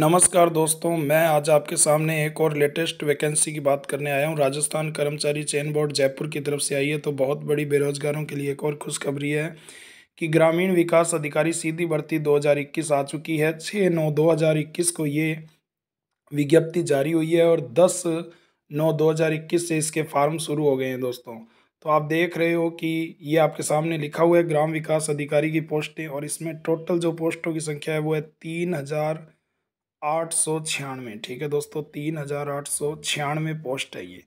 नमस्कार दोस्तों मैं आज आपके सामने एक और लेटेस्ट वैकेंसी की बात करने आया हूं राजस्थान कर्मचारी चयन बोर्ड जयपुर की तरफ से आई है तो बहुत बड़ी बेरोजगारों के लिए एक और खुशखबरी है कि ग्रामीण विकास अधिकारी सीधी भर्ती 2021 आ चुकी है छः नौ 2021 को ये विज्ञप्ति जारी हुई है और दस नौ दो से इसके फार्म शुरू हो गए हैं दोस्तों तो आप देख रहे हो कि ये आपके सामने लिखा हुआ है ग्राम विकास अधिकारी की पोस्टें और इसमें टोटल जो पोस्टों की संख्या है वो है तीन हज़ार आठ सौ छियानवे ठीक है दोस्तों तीन हज़ार आठ सौ छियानवे पोस्ट है ये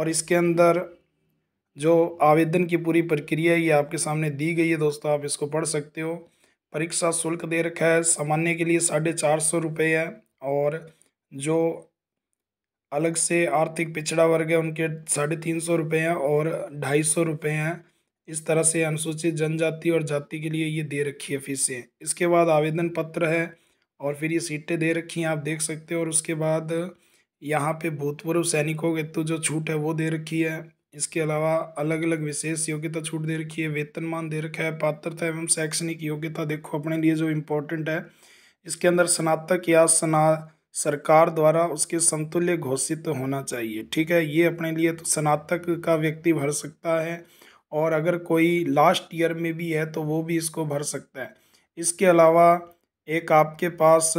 और इसके अंदर जो आवेदन की पूरी प्रक्रिया ये आपके सामने दी गई है दोस्तों आप इसको पढ़ सकते हो परीक्षा शुल्क दे रखा है सामान्य के लिए साढ़े चार सौ रुपये है और जो अलग से आर्थिक पिछड़ा वर्ग है उनके साढ़े तीन सौ रुपये हैं और ढाई सौ रुपये हैं इस तरह से अनुसूचित जनजाति और जाति के लिए ये दे रखी है फीसें इसके बाद आवेदन पत्र है और फिर ये सीटें दे रखी हैं आप देख सकते हो और उसके बाद यहाँ पे भूतपूर्व सैनिकों के तो जो छूट है वो दे रखी है इसके अलावा अलग अलग विशेष योग्यता छूट दे रखी है वेतनमान दे रखा है पात्रता एवं शैक्षणिक योग्यता देखो अपने लिए जो इम्पोर्टेंट है इसके अंदर स्नातक या स्ना सरकार द्वारा उसके समतुल्य घोषित तो होना चाहिए ठीक है ये अपने लिए तो स्नातक का व्यक्ति भर सकता है और अगर कोई लास्ट ईयर में भी है तो वो भी इसको भर सकता है इसके अलावा एक आपके पास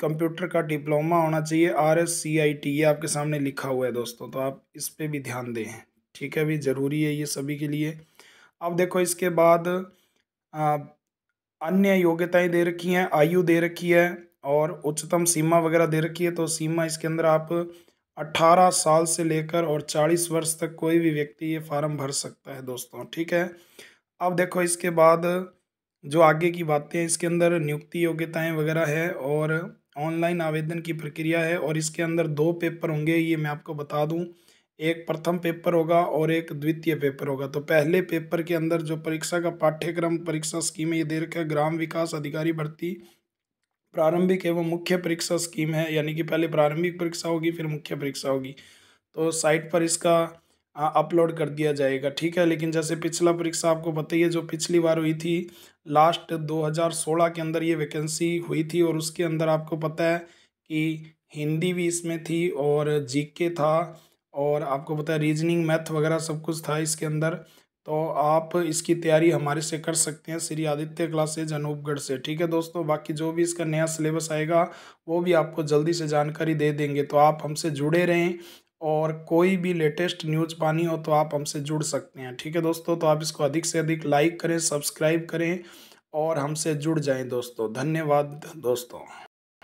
कंप्यूटर का डिप्लोमा होना चाहिए R S C I T ये आपके सामने लिखा हुआ है दोस्तों तो आप इस पर भी ध्यान दें ठीक है भी ज़रूरी है ये सभी के लिए अब देखो इसके बाद अन्य योग्यताएं दे रखी हैं आयु दे रखी है और उच्चतम सीमा वगैरह दे रखी है तो सीमा इसके अंदर आप 18 साल से लेकर और 40 वर्ष तक कोई भी व्यक्ति ये फार्म भर सकता है दोस्तों ठीक है अब देखो इसके बाद जो आगे की बातें हैं इसके अंदर नियुक्ति योग्यताएं वगैरह है और ऑनलाइन आवेदन की प्रक्रिया है और इसके अंदर दो पेपर होंगे ये मैं आपको बता दूं एक प्रथम पेपर होगा और एक द्वितीय पेपर होगा तो पहले पेपर के अंदर जो परीक्षा का पाठ्यक्रम परीक्षा स्कीम है ये दे रखा है ग्राम विकास अधिकारी भर्ती प्रारंभिक एवं मुख्य परीक्षा स्कीम है यानी कि पहले प्रारंभिक परीक्षा होगी फिर मुख्य परीक्षा होगी तो साइट पर इसका अपलोड कर दिया जाएगा ठीक है लेकिन जैसे पिछला परीक्षा आपको बताइए जो पिछली बार हुई थी लास्ट 2016 के अंदर ये वैकेंसी हुई थी और उसके अंदर आपको पता है कि हिंदी भी इसमें थी और जीके था और आपको पता है रीजनिंग मैथ वगैरह सब कुछ था इसके अंदर तो आप इसकी तैयारी हमारे से कर सकते हैं श्री आदित्य क्लासेज अनूपगढ़ से ठीक है दोस्तों बाकी जो भी इसका नया सिलेबस आएगा वो भी आपको जल्दी से जानकारी दे देंगे तो आप हमसे जुड़े रहें और कोई भी लेटेस्ट न्यूज़ पानी हो तो आप हमसे जुड़ सकते हैं ठीक है दोस्तों तो आप इसको अधिक से अधिक लाइक करें सब्सक्राइब करें और हमसे जुड़ जाएं दोस्तों धन्यवाद दोस्तों